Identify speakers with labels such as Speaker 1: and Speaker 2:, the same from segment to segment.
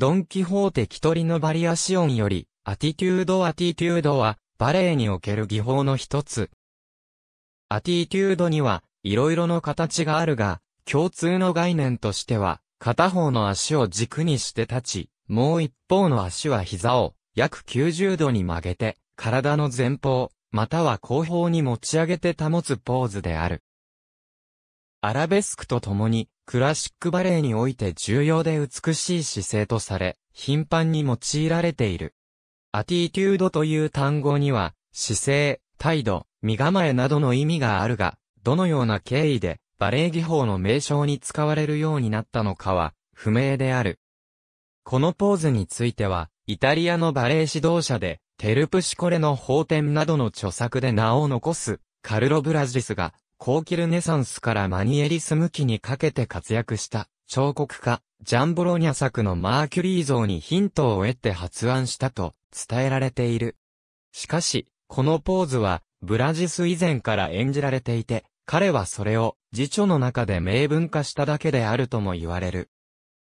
Speaker 1: ドン・キホーテ・キトリのバリアシオンより、アティテュード・アティテュードは、バレエにおける技法の一つ。アティテュードには、いろいろの形があるが、共通の概念としては、片方の足を軸にして立ち、もう一方の足は膝を約90度に曲げて、体の前方、または後方に持ち上げて保つポーズである。アラベスクと共に、クラシックバレエにおいて重要で美しい姿勢とされ、頻繁に用いられている。アティテュードという単語には、姿勢、態度、身構えなどの意味があるが、どのような経緯で、バレエ技法の名称に使われるようになったのかは、不明である。このポーズについては、イタリアのバレエ指導者で、テルプシコレの法典などの著作で名を残す、カルロ・ブラジスが、後期ルネサンスからマニエリスムきにかけて活躍した彫刻家、ジャンボロニャ作のマーキュリー像にヒントを得て発案したと伝えられている。しかし、このポーズはブラジス以前から演じられていて、彼はそれを辞書の中で明文化しただけであるとも言われる。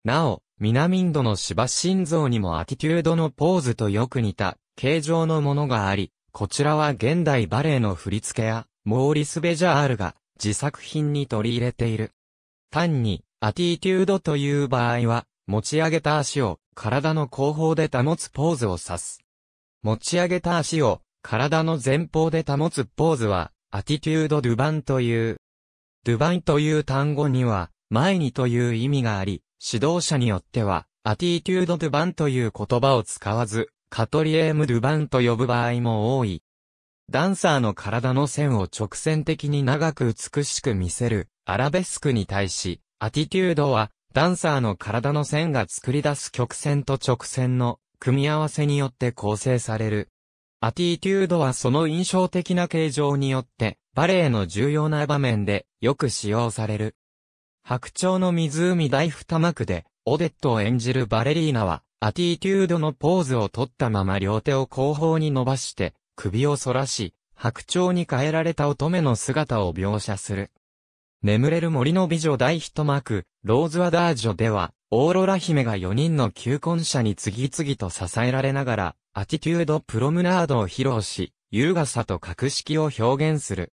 Speaker 1: なお、南インドの芝心臓にもアティテュードのポーズとよく似た形状のものがあり、こちらは現代バレエの振り付けやモーリス・ベジャールが自作品に取り入れている。単に、アティテュードという場合は、持ち上げた足を体の後方で保つポーズを指す。持ち上げた足を体の前方で保つポーズは、アティテュード・ドゥバンという。ドゥバンという単語には、前にという意味があり、指導者によっては、アティテュード・ドゥバンという言葉を使わず、カトリエーム・ドゥバンと呼ぶ場合も多い。ダンサーの体の線を直線的に長く美しく見せる、アラベスクに対し、アティテュードは、ダンサーの体の線が作り出す曲線と直線の組み合わせによって構成される。アティテュードはその印象的な形状によって、バレエの重要な場面でよく使用される。白鳥の湖大二幕で、オデットを演じるバレリーナは、アティテュードのポーズを取ったまま両手を後方に伸ばして、首を反らし、白鳥に変えられた乙女の姿を描写する。眠れる森の美女大一幕、ローズアダージョでは、オーロラ姫が4人の求婚者に次々と支えられながら、アティテュードプロムナードを披露し、優雅さと格式を表現する。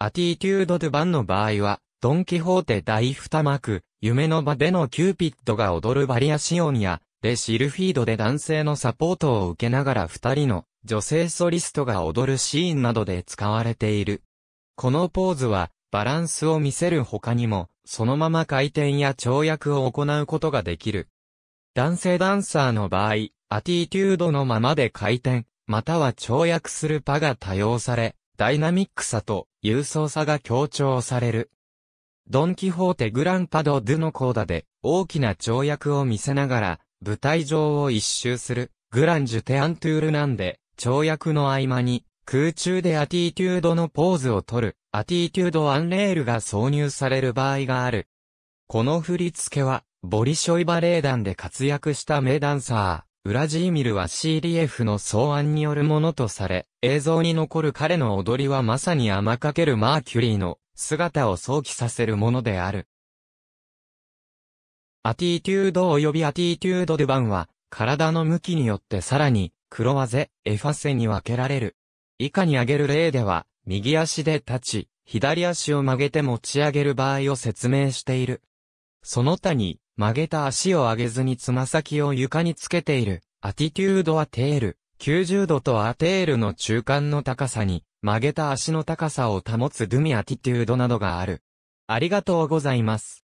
Speaker 1: アティテュード・ドゥ・バンの場合は、ドン・キホーテ第二幕、夢の場でのキューピッドが踊るバリアシオンや、レ・シルフィードで男性のサポートを受けながら二人の女性ソリストが踊るシーンなどで使われている。このポーズは、バランスを見せる他にも、そのまま回転や跳躍を行うことができる。男性ダンサーの場合、アティテュードのままで回転、または跳躍するパが多用され、ダイナミックさと勇壮さが強調される。ドンキホーテグランパド・ドゥのコーダで大きな跳躍を見せながら舞台上を一周するグランジュ・テアントゥールなんで跳躍の合間に、空中でアティテュードのポーズを取る、アティテュードアンレールが挿入される場合がある。この振り付けは、ボリショイバレエ団で活躍した名ダンサー、ウラジーミルは CDF の草案によるものとされ、映像に残る彼の踊りはまさに甘かけるマーキュリーの姿を想起させるものである。アティテュード及びアティテュードデバンは、体の向きによってさらに黒わぜ、エファセに分けられる。以下に挙げる例では、右足で立ち、左足を曲げて持ち上げる場合を説明している。その他に、曲げた足を上げずにつま先を床につけている、アティテュードアテール、90度とアテールの中間の高さに、曲げた足の高さを保つドゥミアティテュードなどがある。ありがとうございます。